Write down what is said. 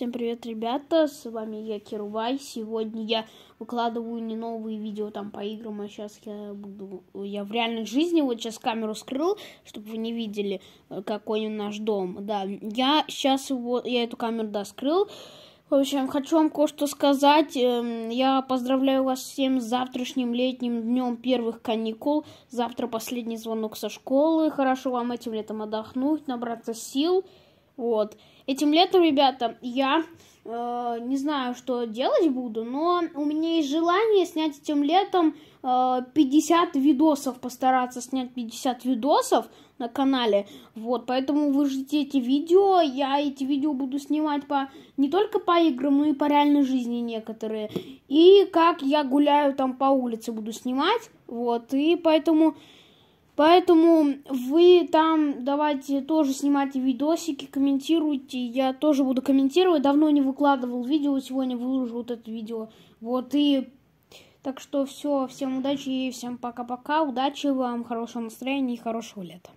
Всем привет, ребята, с вами я, Кирувай. Сегодня я выкладываю не новые видео там по играм, а сейчас я буду... Я в реальной жизни, вот сейчас камеру скрыл, чтобы вы не видели, э, какой у наш дом. Да, я сейчас его... Я эту камеру, да, скрыл. В общем, хочу вам кое-что сказать. Эм, я поздравляю вас всем с завтрашним летним днем первых каникул. Завтра последний звонок со школы. Хорошо вам этим летом отдохнуть, набраться сил. Вот. Этим летом, ребята, я э, не знаю, что делать буду, но у меня есть желание снять этим летом э, 50 видосов, постараться снять 50 видосов на канале. Вот, поэтому вы ждите эти видео, я эти видео буду снимать по не только по играм, но и по реальной жизни некоторые. И как я гуляю там по улице буду снимать, вот, и поэтому... Поэтому вы там давайте тоже снимайте видосики, комментируйте. Я тоже буду комментировать. Давно не выкладывал видео, сегодня выложу вот это видео. Вот и... Так что все, всем удачи и всем пока-пока. Удачи вам, хорошего настроения и хорошего лета.